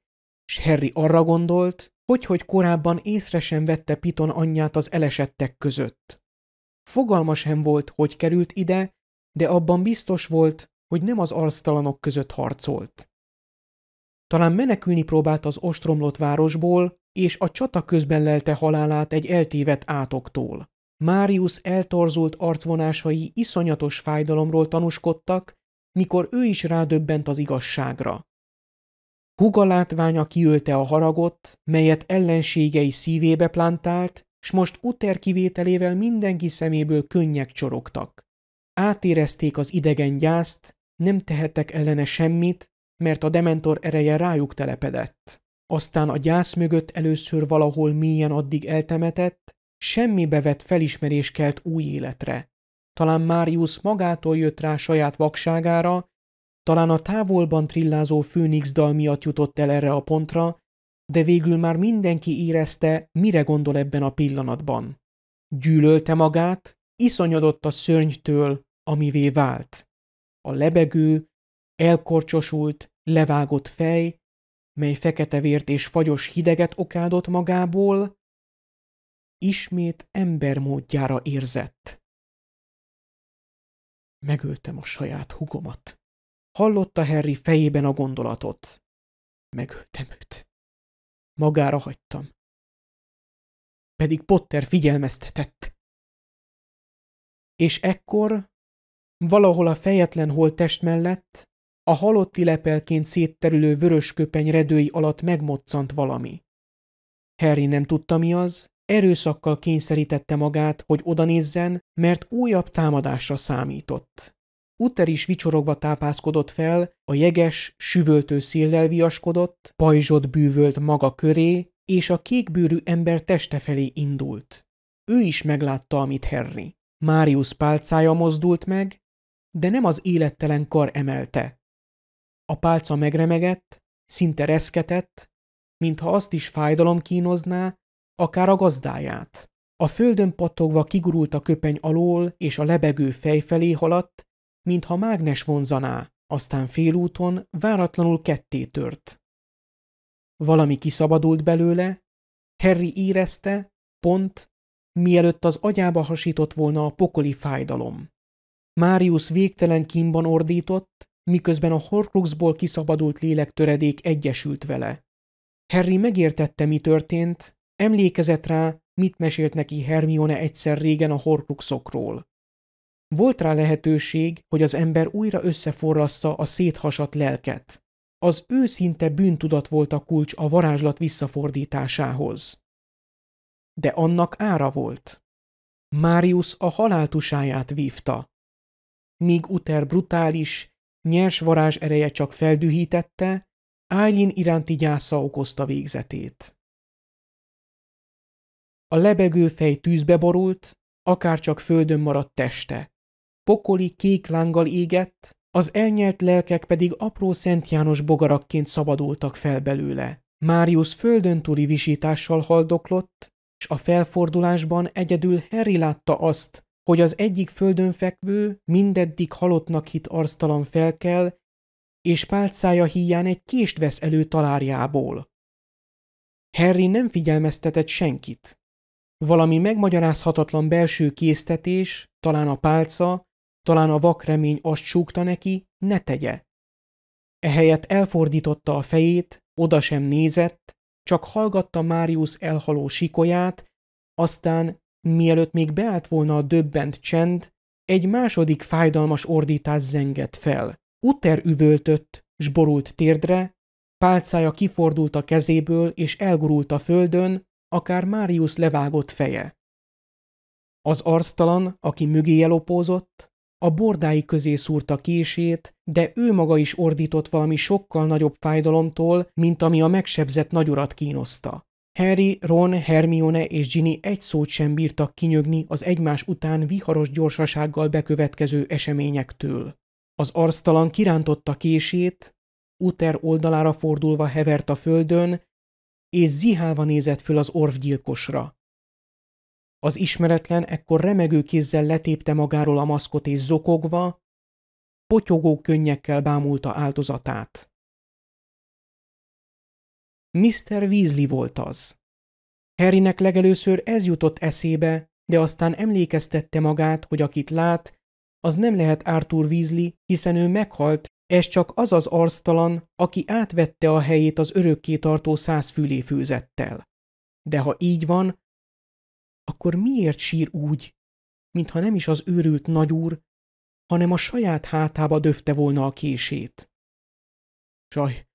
s Harry arra gondolt, hogy hogy korábban észre sem vette Piton anyját az elesettek között. Fogalma sem volt, hogy került ide, de abban biztos volt, hogy nem az arctalanok között harcolt. Talán menekülni próbált az ostromlott városból, és a csata közben lelte halálát egy eltévedt átoktól. Máriusz eltorzult arcvonásai iszonyatos fájdalomról tanúskodtak, mikor ő is rádöbbent az igazságra. Huga látványa kiölte a haragot, melyet ellenségei szívébe plantált, s most Uter kivételével mindenki szeméből könnyek csorogtak. Átérezték az idegen gyászt, nem tehettek ellene semmit, mert a dementor ereje rájuk telepedett. Aztán a gyász mögött először valahol mélyen addig eltemetett, semmi bevett felismerés kelt új életre. Talán Máriusz magától jött rá saját vakságára, talán a távolban trillázó főnix dal miatt jutott el erre a pontra, de végül már mindenki érezte, mire gondol ebben a pillanatban. Gyűlölte magát, iszonyodott a szörnytől, amivé vált a lebegő, elkorcsosult, levágott fej, mely fekete vért és fagyos hideget okádott magából, ismét embermódjára érzett. Megöltem a saját hugomat. Hallotta Harry fejében a gondolatot. Megöltem őt. Magára hagytam. Pedig Potter figyelmeztetett. És ekkor Valahol a fejetlen holttest mellett a halott lepelként szétterülő vörös köpeny redői alatt megmoccant valami. Harry nem tudta mi az, erőszakkal kényszerítette magát, hogy odanézzen, mert újabb támadásra számított. Uter is vicsorogva tápászkodott fel, a jeges, süvöltő széllel viaskodott, pajzsot bűvölt maga köré, és a kékbőrű ember teste felé indult. Ő is meglátta, amit Harry. Máriusz pálcája mozdult meg, de nem az élettelen kar emelte. A pálca megremegett, szinte reszketett, mintha azt is fájdalom kínozná, akár a gazdáját. A földön pattogva kigurult a köpeny alól, és a lebegő fej felé haladt, mintha mágnes vonzaná, aztán félúton váratlanul ketté tört. Valami kiszabadult belőle, Harry érezte, pont, mielőtt az agyába hasított volna a pokoli fájdalom. Máriusz végtelen kínban ordított, miközben a horcruxból kiszabadult lélek töredék egyesült vele. Harry megértette, mi történt, emlékezett rá, mit mesélt neki Hermione egyszer régen a horcruxokról. Volt rá lehetőség, hogy az ember újra összeforrassza a széthasat lelket. Az őszinte bűntudat volt a kulcs a varázslat visszafordításához. De annak ára volt. Máriusz a haláltusáját vívta míg Uther brutális, nyers varázs ereje csak feldühítette, Aileen iránti gyásza okozta végzetét. A lebegő fej tűzbe borult, akár csak földön maradt teste. Pokoli kék lánggal égett, az elnyelt lelkek pedig apró Szent János bogarakként szabadultak fel belőle. Máriusz földön túli visítással haldoklott, s a felfordulásban egyedül Harry látta azt, hogy az egyik földön fekvő, mindeddig halottnak hit arctalan felkel, és pálcája híján egy kést vesz elő talárjából. Harry nem figyelmeztetett senkit. Valami megmagyarázhatatlan belső késztetés, talán a pálca, talán a vakremény azt súgta neki, ne tegye. Ehelyett elfordította a fejét, oda sem nézett, csak hallgatta Máriusz elhaló sikolyát, aztán Mielőtt még beállt volna a döbbent csend, egy második fájdalmas ordítás zengett fel. Uter üvöltött, s borult térdre, pálcája kifordult a kezéből és elgurult a földön, akár Máriusz levágott feje. Az arctalan, aki mögé elopózott, a bordái közé szúrta kését, de ő maga is ordított valami sokkal nagyobb fájdalomtól, mint ami a megsebzett nagyurat kínoszta. Harry, Ron, Hermione és Ginny egy szót sem bírtak kinyögni az egymás után viharos gyorsasággal bekövetkező eseményektől. Az arctalan kirántotta kését, Uter oldalára fordulva hevert a földön, és zihálva nézett föl az orvgyilkosra. Az ismeretlen ekkor remegő kézzel letépte magáról a maszkot és zokogva, potyogó könnyekkel bámulta áldozatát. Mr. Weasley volt az. Harrynek legelőször ez jutott eszébe, de aztán emlékeztette magát, hogy akit lát, az nem lehet Arthur Weasley, hiszen ő meghalt, ez csak az az arctalan, aki átvette a helyét az örökké tartó száz fülé főzettel. De ha így van, akkor miért sír úgy, mintha nem is az őrült nagyúr, hanem a saját hátába döfte volna a kését? Saj,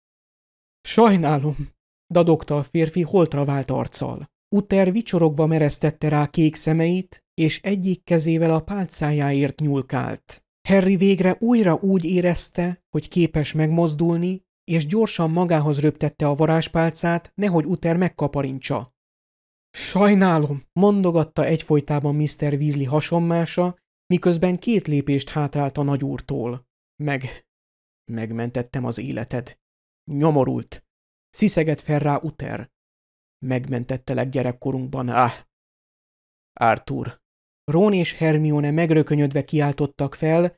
sajnálom, dadogta a férfi holtra vált arccal. Uter vicsorogva mereztette rá kék szemeit, és egyik kezével a pálcájáért nyúlkált. Harry végre újra úgy érezte, hogy képes megmozdulni, és gyorsan magához röptette a varázspálcát, nehogy Uter megkaparintsa. Sajnálom, mondogatta egyfolytában Mr. Weasley hasonmása, miközben két lépést hátrált a nagyúrtól. Meg... megmentettem az életed. Nyomorult sziszeget fel rá Uter. Megmentettelek gyerekkorunkban, ah! Arthur. Ron és Hermione megrökönyödve kiáltottak fel,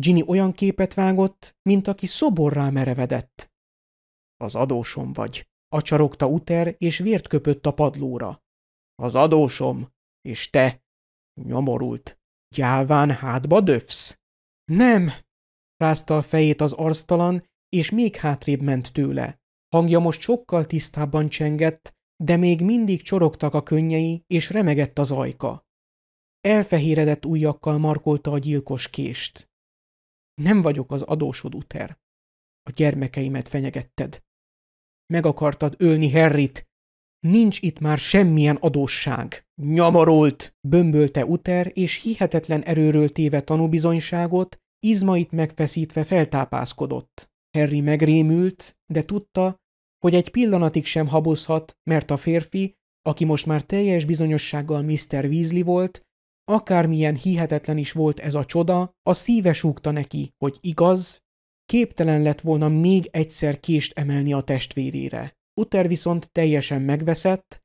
Ginny olyan képet vágott, mint aki szoborrá merevedett. Az adósom vagy, acsarogta Uter, és vért köpött a padlóra. Az adósom, és te, nyomorult, gyáván hátba döfsz. Nem, rázta a fejét az arztalan, és még hátrébb ment tőle. Hangja most sokkal tisztábban csengett, de még mindig csorogtak a könnyei, és remegett az ajka. Elfehéredett ujjakkal markolta a gyilkos kést. Nem vagyok az adósod Uther. A gyermekeimet fenyegetted. Meg akartad ölni Herrit. Nincs itt már semmilyen adósság. Nyomorult! Bömbölte Uther, és hihetetlen erőről téve tanúbizonyságot, izmait megfeszítve feltápászkodott. Harry megrémült, de tudta, hogy egy pillanatig sem habozhat, mert a férfi, aki most már teljes bizonyossággal Mr. Weasley volt, akármilyen hihetetlen is volt ez a csoda, a szíve súgta neki, hogy igaz, képtelen lett volna még egyszer kést emelni a testvérére. Uter viszont teljesen megveszett,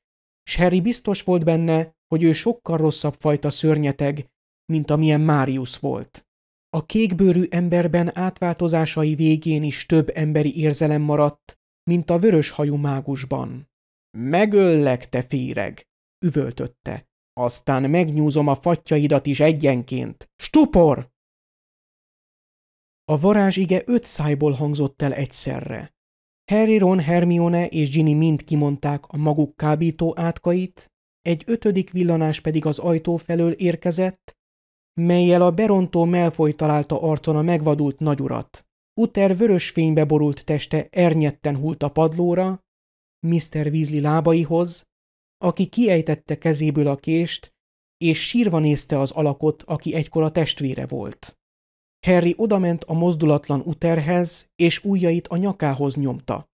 s Harry biztos volt benne, hogy ő sokkal rosszabb fajta szörnyeteg, mint amilyen Márius volt. A kékbőrű emberben átváltozásai végén is több emberi érzelem maradt, mint a vörös hajú mágusban. Megöllek, te féreg! üvöltötte. Aztán megnyúzom a fattyaidat is egyenként. Stupor! A varázsige öt szájból hangzott el egyszerre. Harry, Ron, Hermione és Ginny mind kimondták a maguk kábító átkait, egy ötödik villanás pedig az ajtó felől érkezett, melyel a berontó Melfoly találta arcon a megvadult nagyurat. Uter vörös fénybe borult teste ernyetten hult a padlóra, Mr. Weasley lábaihoz, aki kiejtette kezéből a kést, és sírva nézte az alakot, aki egykor a testvére volt. Harry odament a mozdulatlan uterhez, és ujjait a nyakához nyomta.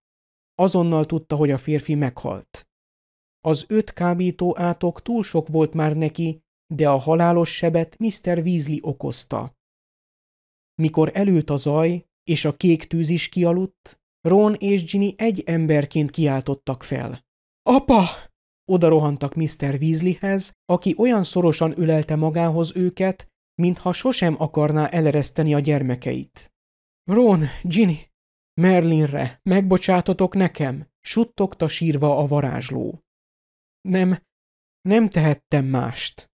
Azonnal tudta, hogy a férfi meghalt. Az öt kábító átok túl sok volt már neki, de a halálos sebet Mr. Weasley okozta. Mikor elült a zaj, és a kék tűz is kialudt, Ron és Ginny egy emberként kiáltottak fel. – Apa! – oda rohantak Mr. Weasleyhez, aki olyan szorosan ölelte magához őket, mintha sosem akarná elereszteni a gyermekeit. – Ron, Ginny! Merlinre, megbocsátotok nekem! – suttogta sírva a varázsló. – Nem, nem tehettem mást.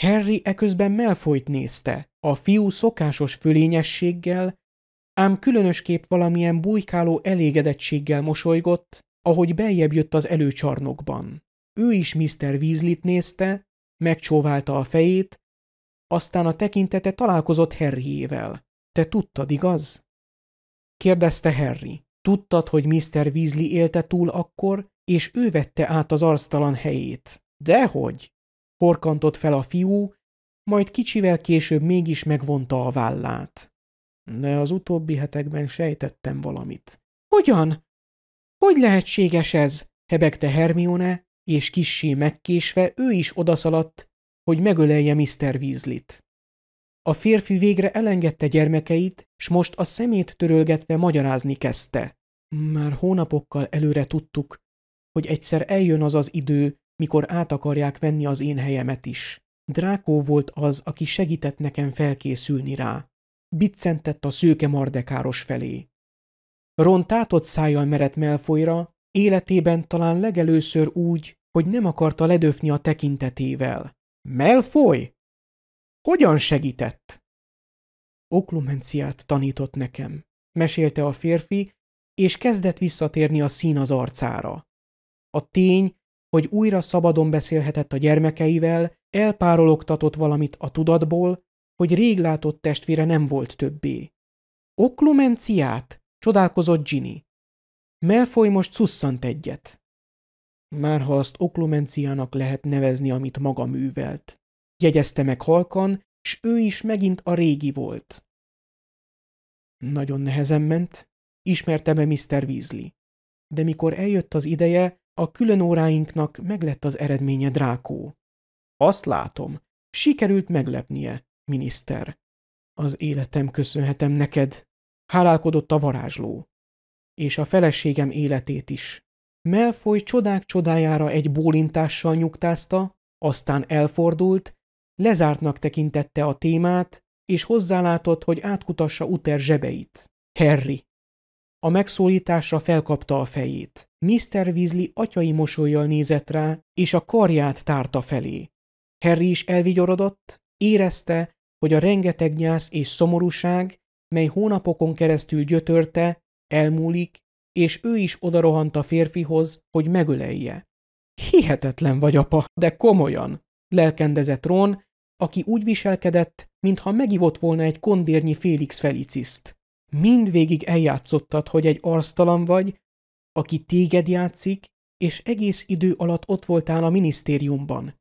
Harry eközben Melfoyt nézte, a fiú szokásos fölényességgel, ám különösképp valamilyen bujkáló elégedettséggel mosolygott, ahogy beljebb jött az előcsarnokban. Ő is Mr. Weasley-t nézte, megcsóválta a fejét, aztán a tekintete találkozott Harryével. Te tudtad, igaz? Kérdezte Harry. Tudtad, hogy Mr. Weasley élte túl akkor, és ő vette át az arctalan helyét. Dehogy! Horkantott fel a fiú, majd kicsivel később mégis megvonta a vállát. De az utóbbi hetekben sejtettem valamit. Hogyan? Hogy lehetséges ez? hebegte Hermione, és kissé megkésve ő is odaszaladt, hogy megölelje Mr. Weasley-t. A férfi végre elengedte gyermekeit, s most a szemét törölgetve magyarázni kezdte. Már hónapokkal előre tudtuk, hogy egyszer eljön az az idő, mikor át akarják venni az én helyemet is. Drákó volt az, aki segített nekem felkészülni rá. Biccentett a szőke mardekáros felé. Ron tátott szájjal merett Melfoyra, életében talán legelőször úgy, hogy nem akarta ledöfni a tekintetével. Melfoy? Hogyan segített? Oklumenciát tanított nekem, mesélte a férfi, és kezdett visszatérni a szín az arcára. A tény, hogy újra szabadon beszélhetett a gyermekeivel, elpárologtatott valamit a tudatból, hogy rég látott testvére nem volt többé. Oklumenciát? csodálkozott Ginny. Melfoly most szusszant egyet. Már ha azt oklumenciának lehet nevezni, amit maga művelt. Jegyezte meg halkan, s ő is megint a régi volt. Nagyon nehezen ment, ismerte be Mr. Weasley. De mikor eljött az ideje, a külön óráinknak meglett az eredménye, Drákó. Azt látom, sikerült meglepnie, miniszter. Az életem köszönhetem neked, hálálkodott a varázsló. És a feleségem életét is. Melfoly csodák csodájára egy bólintással nyugtázta, aztán elfordult, lezártnak tekintette a témát, és hozzálátott, hogy átkutassa Uter zsebeit. Harry, a megszólításra felkapta a fejét. Mr. Weasley atyai mosolyjal nézett rá, és a karját tárta felé. Harry is elvigyorodott, érezte, hogy a rengeteg nyász és szomorúság, mely hónapokon keresztül gyötörte, elmúlik, és ő is odarohant a férfihoz, hogy megölelje. Hihetetlen vagy, apa, de komolyan, lelkendezett Ron, aki úgy viselkedett, mintha megivott volna egy kondérnyi Félix Feliciszt mindvégig eljátszottad, hogy egy arztalan vagy, aki téged játszik, és egész idő alatt ott voltál a minisztériumban.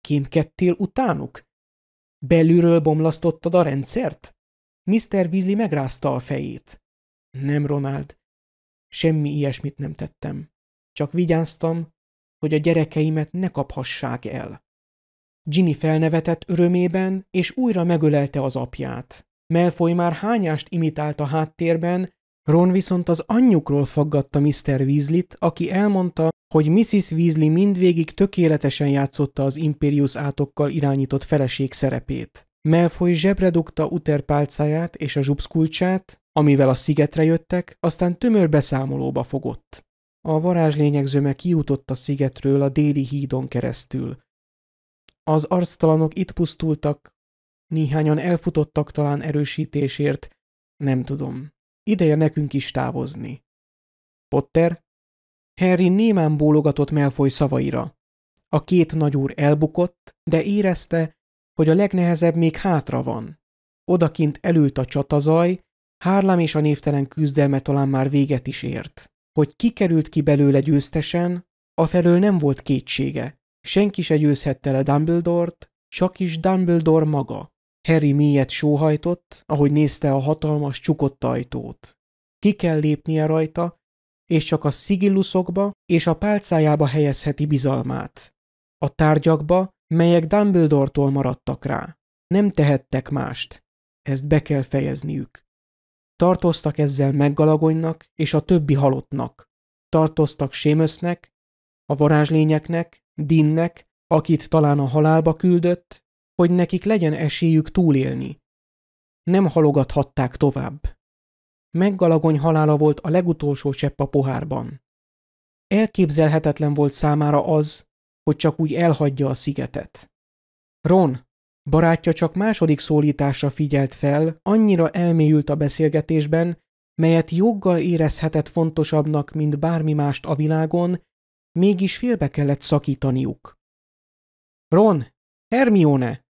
Kémkedtél utánuk? Belülről bomlasztottad a rendszert? Mr. Weasley megrázta a fejét. Nem, Ronald. Semmi ilyesmit nem tettem. Csak vigyáztam, hogy a gyerekeimet ne kaphassák el. Ginny felnevetett örömében, és újra megölelte az apját. Melfoy már hányást imitált a háttérben, Ron viszont az anyjukról faggatta Mr. Weasley-t, aki elmondta, hogy Mrs. Weasley mindvégig tökéletesen játszotta az Imperius átokkal irányított feleség szerepét. Melfoy zsebre dugta pálcáját és a zsubszkulcsát, amivel a szigetre jöttek, aztán tömör beszámolóba fogott. A varázslényeg zöme kijutott a szigetről a déli hídon keresztül. Az arctalanok itt pusztultak, Néhányan elfutottak talán erősítésért, nem tudom. Ideje nekünk is távozni. Potter? Harry némán bólogatott Melfoy szavaira. A két nagyúr elbukott, de érezte, hogy a legnehezebb még hátra van. Odakint elült a csatazaj, Hárlám és a névtelen küzdelme talán már véget is ért. Hogy kikerült ki belőle győztesen, a felől nem volt kétsége. Senki se győzhette le Dumbledore-t, csak is Dumbledore maga. Harry mélyet sóhajtott, ahogy nézte a hatalmas csukott ajtót. Ki kell lépnie rajta, és csak a szigilluszokba és a pálcájába helyezheti bizalmát. A tárgyakba, melyek Dumbledore-tól maradtak rá. Nem tehettek mást. Ezt be kell fejezniük. Tartoztak ezzel meggalagonynak és a többi halottnak. Tartoztak Sémösznek, a varázslényeknek, Dinnek, akit talán a halálba küldött, hogy nekik legyen esélyük túlélni. Nem halogathatták tovább. Meggalagony halála volt a legutolsó csepp a pohárban. Elképzelhetetlen volt számára az, hogy csak úgy elhagyja a szigetet. Ron, barátja csak második szólításra figyelt fel, annyira elmélyült a beszélgetésben, melyet joggal érezhetett fontosabbnak, mint bármi mást a világon, mégis félbe kellett szakítaniuk. Ron, Hermione!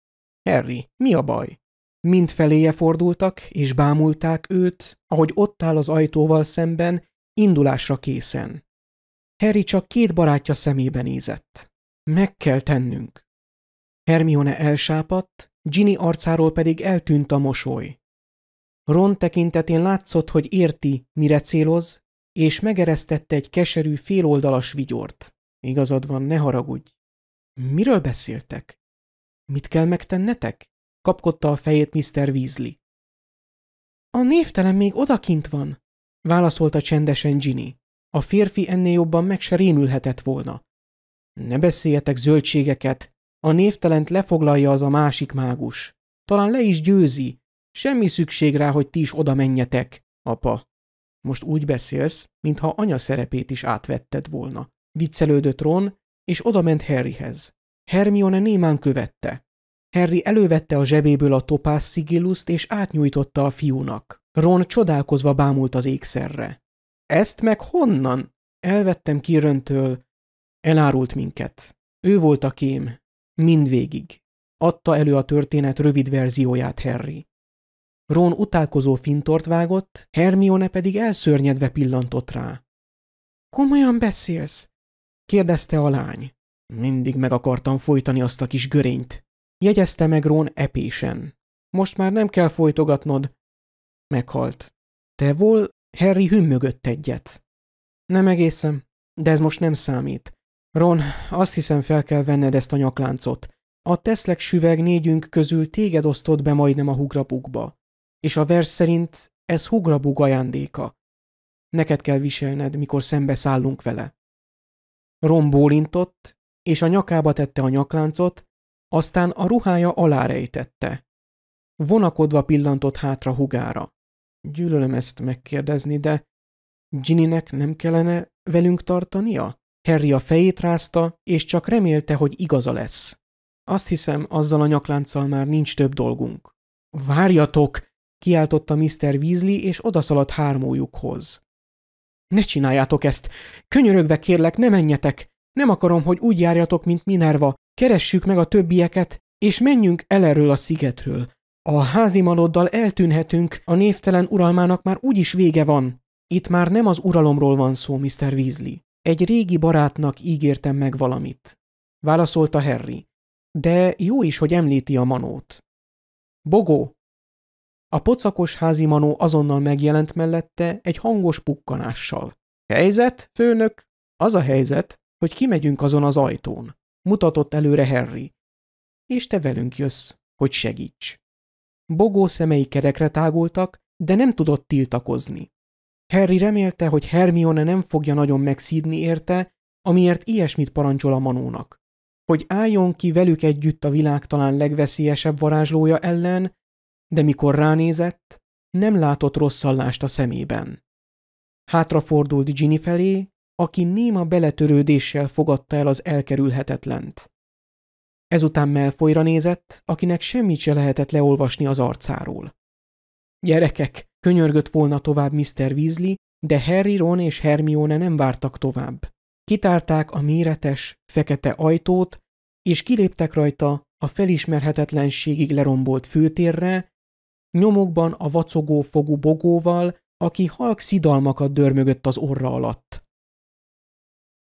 Harry, mi a baj? Mind feléje fordultak, és bámulták őt, ahogy ott áll az ajtóval szemben, indulásra készen. Harry csak két barátja szemébe nézett. Meg kell tennünk. Hermione elsápadt, Ginny arcáról pedig eltűnt a mosoly. Ron tekintetén látszott, hogy érti, mire céloz, és megeresztette egy keserű féloldalas vigyort. Igazad van, ne haragudj. Miről beszéltek? Mit kell megtennetek? kapkodta a fejét Mr. Weasley. A névtelen még odakint van, válaszolta csendesen Ginny. A férfi ennél jobban meg se rémülhetett volna. Ne beszéljetek zöldségeket, a névtelent lefoglalja az a másik mágus. Talán le is győzi. Semmi szükség rá, hogy ti is oda menjetek, apa. Most úgy beszélsz, mintha anya szerepét is átvetted volna. Viccelődött Ron, és odament Harryhez. Hermione némán követte. Harry elővette a zsebéből a topász szigilluszt és átnyújtotta a fiúnak. Ron csodálkozva bámult az ékszerre. Ezt meg honnan? Elvettem Kiröntől. Elárult minket. Ő volt a kém. Mindvégig. Adta elő a történet rövid verzióját Harry. Ron utálkozó fintort vágott, Hermione pedig elszörnyedve pillantott rá. – Komolyan beszélsz? – kérdezte a lány. Mindig meg akartam folytani azt a kis görényt. Jegyezte meg Rón epésen. Most már nem kell folytogatnod. Meghalt. Te vol, Harry hümmögött egyet. Nem egészen, de ez most nem számít. Ron, azt hiszem fel kell venned ezt a nyakláncot. A teszlek süveg négyünk közül téged osztott be majdnem a hugrabukba. És a vers szerint ez hugrabug ajándéka. Neked kell viselned, mikor szembeszállunk vele. Ron bólintott, és a nyakába tette a nyakláncot, aztán a ruhája alárejtette. Vonakodva pillantott hátra hugára. Gyűlölöm ezt megkérdezni, de Ginnynek nem kellene velünk tartania? Harry a fejét rázta, és csak remélte, hogy igaza lesz. Azt hiszem, azzal a nyaklánccal már nincs több dolgunk. Várjatok! kiáltotta Mr. Weasley, és odaszaladt hármójukhoz. Ne csináljátok ezt! Könyörögve kérlek, ne menjetek! Nem akarom, hogy úgy járjatok, mint Minerva. Keressük meg a többieket, és menjünk el erről a szigetről. A maloddal eltűnhetünk, a névtelen uralmának már úgyis vége van. Itt már nem az uralomról van szó, Mr. Weasley. Egy régi barátnak ígértem meg valamit. Válaszolta Harry. De jó is, hogy említi a manót. Bogó! A pocakos házimanó azonnal megjelent mellette egy hangos pukkanással. Helyzet, főnök? Az a helyzet, hogy kimegyünk azon az ajtón. Mutatott előre Harry. És te velünk jössz, hogy segíts. Bogó szemei kerekre tágultak, de nem tudott tiltakozni. Harry remélte, hogy Hermione nem fogja nagyon megszídni érte, amiért ilyesmit parancsol a Manónak. Hogy álljon ki velük együtt a világ talán legveszélyesebb varázslója ellen, de mikor ránézett, nem látott rosszallást a szemében. Hátrafordult Ginny felé, aki néma beletörődéssel fogadta el az elkerülhetetlent. Ezután Melfolyra nézett, akinek semmit se lehetett leolvasni az arcáról. Gyerekek, könyörgött volna tovább Mr. Weasley, de Harry, Ron és Hermione nem vártak tovább. Kitárták a méretes, fekete ajtót, és kiléptek rajta a felismerhetetlenségig lerombolt főtérre, nyomokban a vacogó fogú bogóval, aki halk szidalmakat dörmögött az orra alatt.